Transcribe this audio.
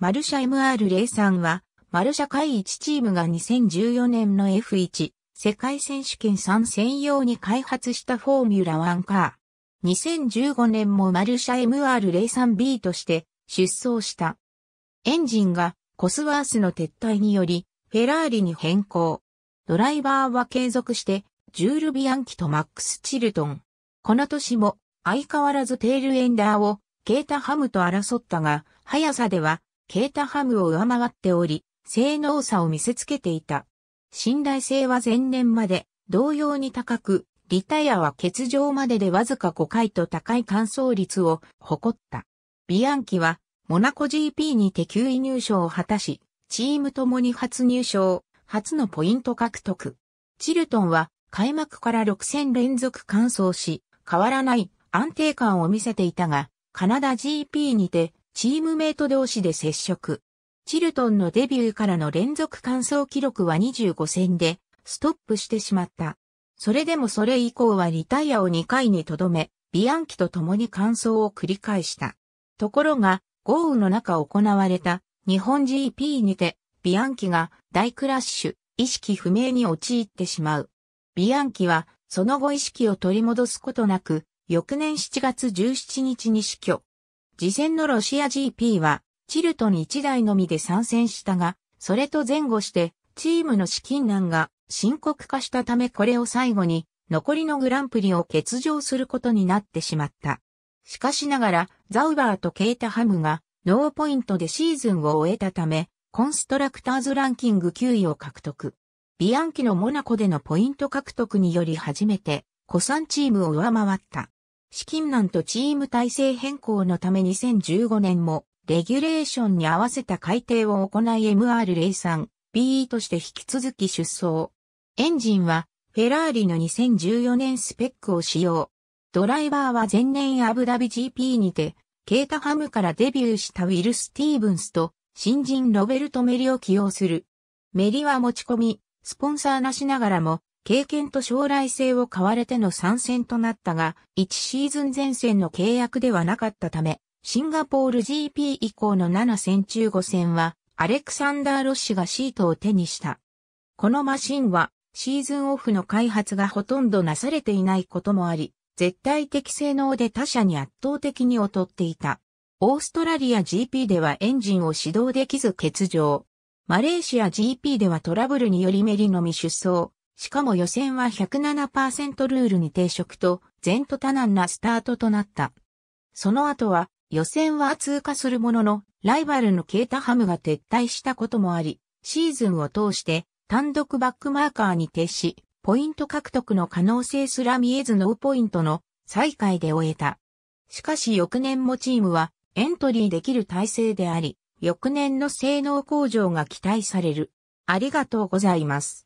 マルシャ MR03 は、マルシャ会一チームが2014年の F1 世界選手権3専用に開発したフォーミュラワンカー。2015年もマルシャ MR03B として出走した。エンジンがコスワースの撤退によりフェラーリに変更。ドライバーは継続してジュール・ビアンキとマックス・チルトン。この年も相変わらずテールエンダーをケータ・ハムと争ったが、速さではケータハムを上回っており、性能差を見せつけていた。信頼性は前年まで同様に高く、リタイアは欠場まででわずか5回と高い乾燥率を誇った。ビアンキは、モナコ GP にて9位入賞を果たし、チームともに初入賞、初のポイント獲得。チルトンは、開幕から6戦連続完走し、変わらない安定感を見せていたが、カナダ GP にてチームメイト同士で接触。チルトンのデビューからの連続完走記録は25戦でストップしてしまった。それでもそれ以降はリタイアを2回にとどめ、ビアンキと共に完走を繰り返した。ところが、豪雨の中行われた日本 GP にて、ビアンキが大クラッシュ、意識不明に陥ってしまう。ビアンキは、その後意識を取り戻すことなく、翌年7月17日に死去。次戦のロシア GP は、チルトに1台のみで参戦したが、それと前後して、チームの資金難が深刻化したためこれを最後に、残りのグランプリを欠場することになってしまった。しかしながら、ザウバーとケータハムが、ノーポイントでシーズンを終えたため、コンストラクターズランキング9位を獲得。ビアンキのモナコでのポイント獲得により初めて、古参チームを上回った。資金難とチーム体制変更のため2015年も、レギュレーションに合わせた改定を行い MR03、BE として引き続き出走。エンジンは、フェラーリの2014年スペックを使用。ドライバーは前年アブダビ GP にて、ケータハムからデビューしたウィル・スティーブンスと、新人ロベルト・メリを起用する。メリは持ち込み、スポンサーなしながらも、経験と将来性を買われての参戦となったが、1シーズン前線の契約ではなかったため、シンガポール GP 以降の7戦中5戦は、アレクサンダー・ロッシがシートを手にした。このマシンは、シーズンオフの開発がほとんどなされていないこともあり、絶対的性能で他社に圧倒的に劣っていた。オーストラリア GP ではエンジンを始動できず欠場。マレーシア GP ではトラブルによりメリのみ出走。しかも予選は107%ルールに抵触と、前途多難なスタートとなった。その後は、予選は通過するものの、ライバルのケータハムが撤退したこともあり、シーズンを通して単独バックマーカーに徹し、ポイント獲得の可能性すら見えずノーポイントの再開で終えた。しかし翌年もチームはエントリーできる体制であり、翌年の性能向上が期待される。ありがとうございます。